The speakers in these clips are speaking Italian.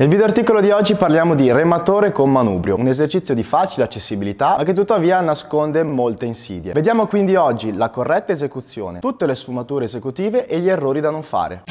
Nel video articolo di oggi parliamo di rematore con manubrio, un esercizio di facile accessibilità ma che tuttavia nasconde molte insidie. Vediamo quindi oggi la corretta esecuzione, tutte le sfumature esecutive e gli errori da non fare.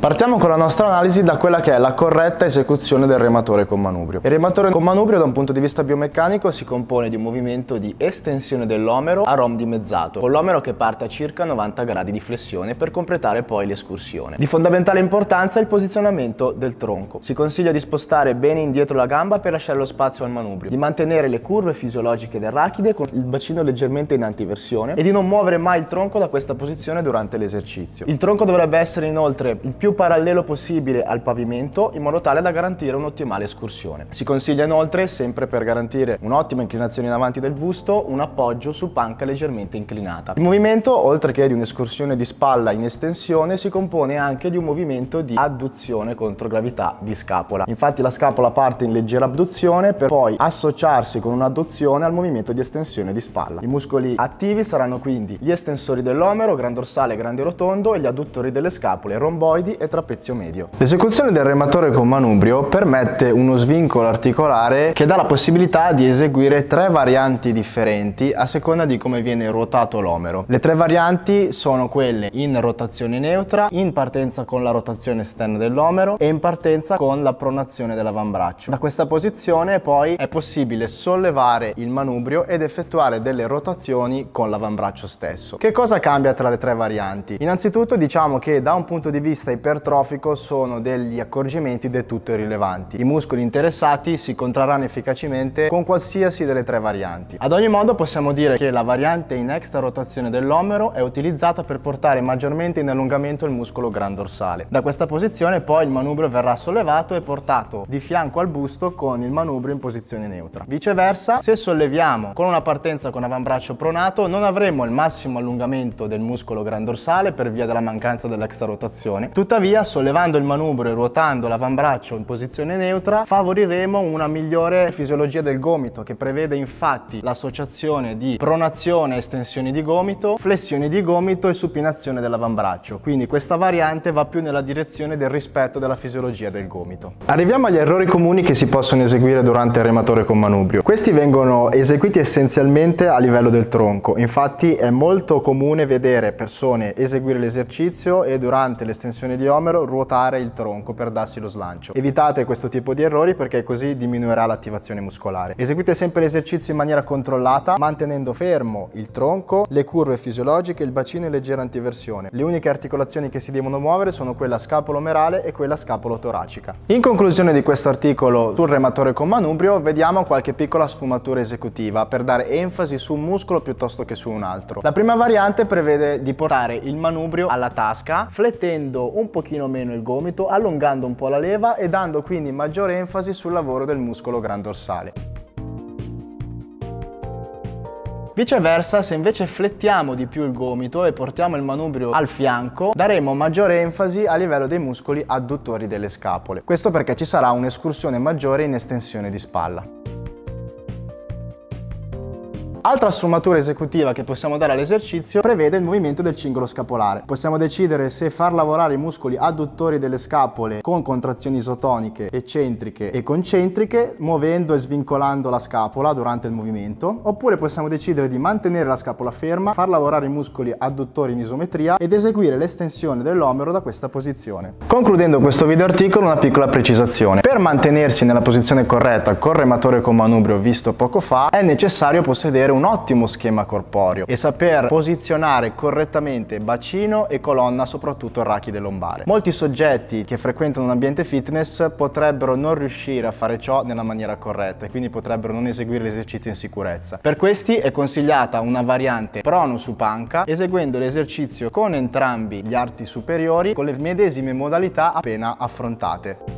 Partiamo con la nostra analisi da quella che è la corretta esecuzione del rematore con manubrio. Il rematore con manubrio da un punto di vista biomeccanico si compone di un movimento di estensione dell'omero a rom dimezzato, con l'omero che parte a circa 90 gradi di flessione per completare poi l'escursione. Di fondamentale importanza è il posizionamento del tronco. Si consiglia di spostare bene indietro la gamba per lasciare lo spazio al manubrio, di mantenere le curve fisiologiche del rachide con il bacino leggermente in antiversione e di non muovere mai il tronco da questa posizione durante l'esercizio. Il tronco dovrebbe essere inoltre il più più parallelo possibile al pavimento in modo tale da garantire un'ottimale escursione. Si consiglia inoltre, sempre per garantire un'ottima inclinazione in avanti del busto, un appoggio su panca leggermente inclinata. Il movimento, oltre che di un'escursione di spalla in estensione, si compone anche di un movimento di adduzione contro gravità di scapola. Infatti la scapola parte in leggera abduzione per poi associarsi con un'adduzione al movimento di estensione di spalla. I muscoli attivi saranno quindi gli estensori dell'omero, gran dorsale e grande rotondo e gli adduttori delle scapole romboidi e trapezio medio. L'esecuzione del rematore con manubrio permette uno svincolo articolare che dà la possibilità di eseguire tre varianti differenti a seconda di come viene ruotato l'omero. Le tre varianti sono quelle in rotazione neutra, in partenza con la rotazione esterna dell'omero e in partenza con la pronazione dell'avambraccio. Da questa posizione poi è possibile sollevare il manubrio ed effettuare delle rotazioni con l'avambraccio stesso. Che cosa cambia tra le tre varianti? Innanzitutto diciamo che da un punto di vista iper ipertrofico sono degli accorgimenti del tutto irrilevanti. I muscoli interessati si contrarranno efficacemente con qualsiasi delle tre varianti. Ad ogni modo possiamo dire che la variante in extra rotazione dell'omero è utilizzata per portare maggiormente in allungamento il muscolo gran dorsale. Da questa posizione poi il manubrio verrà sollevato e portato di fianco al busto con il manubrio in posizione neutra. Viceversa, se solleviamo con una partenza con avambraccio pronato, non avremo il massimo allungamento del muscolo gran dorsale per via della mancanza dell'extra rotazione. Tuttavia Tuttavia, sollevando il manubrio e ruotando l'avambraccio in posizione neutra, favoriremo una migliore fisiologia del gomito che prevede infatti l'associazione di pronazione e estensione di gomito, flessione di gomito e supinazione dell'avambraccio. Quindi questa variante va più nella direzione del rispetto della fisiologia del gomito. Arriviamo agli errori comuni che si possono eseguire durante il rematore con manubrio. Questi vengono eseguiti essenzialmente a livello del tronco. Infatti è molto comune vedere persone eseguire l'esercizio e durante l'estensione di di Omero ruotare il tronco per darsi lo slancio. Evitate questo tipo di errori perché così diminuirà l'attivazione muscolare. Eseguite sempre l'esercizio in maniera controllata mantenendo fermo il tronco, le curve fisiologiche, il bacino in leggera antiversione. Le uniche articolazioni che si devono muovere sono quella scapolo-merale e quella scapolo-toracica. In conclusione di questo articolo sul rematore con manubrio vediamo qualche piccola sfumatura esecutiva per dare enfasi su un muscolo piuttosto che su un altro. La prima variante prevede di portare il manubrio alla tasca flettendo un po' pochino meno il gomito, allungando un po' la leva e dando quindi maggiore enfasi sul lavoro del muscolo gran dorsale. Viceversa, se invece flettiamo di più il gomito e portiamo il manubrio al fianco, daremo maggiore enfasi a livello dei muscoli adduttori delle scapole. Questo perché ci sarà un'escursione maggiore in estensione di spalla. Altra sfumatura esecutiva che possiamo dare all'esercizio prevede il movimento del cingolo scapolare. Possiamo decidere se far lavorare i muscoli adduttori delle scapole con contrazioni isotoniche, eccentriche e concentriche, muovendo e svincolando la scapola durante il movimento, oppure possiamo decidere di mantenere la scapola ferma, far lavorare i muscoli adduttori in isometria ed eseguire l'estensione dell'omero da questa posizione. Concludendo questo video articolo una piccola precisazione. Per mantenersi nella posizione corretta col rematore con manubrio visto poco fa è necessario possedere avere un ottimo schema corporeo e saper posizionare correttamente bacino e colonna, soprattutto rachide lombare. Molti soggetti che frequentano un ambiente fitness potrebbero non riuscire a fare ciò nella maniera corretta e quindi potrebbero non eseguire l'esercizio in sicurezza. Per questi è consigliata una variante prono su panca, eseguendo l'esercizio con entrambi gli arti superiori con le medesime modalità appena affrontate.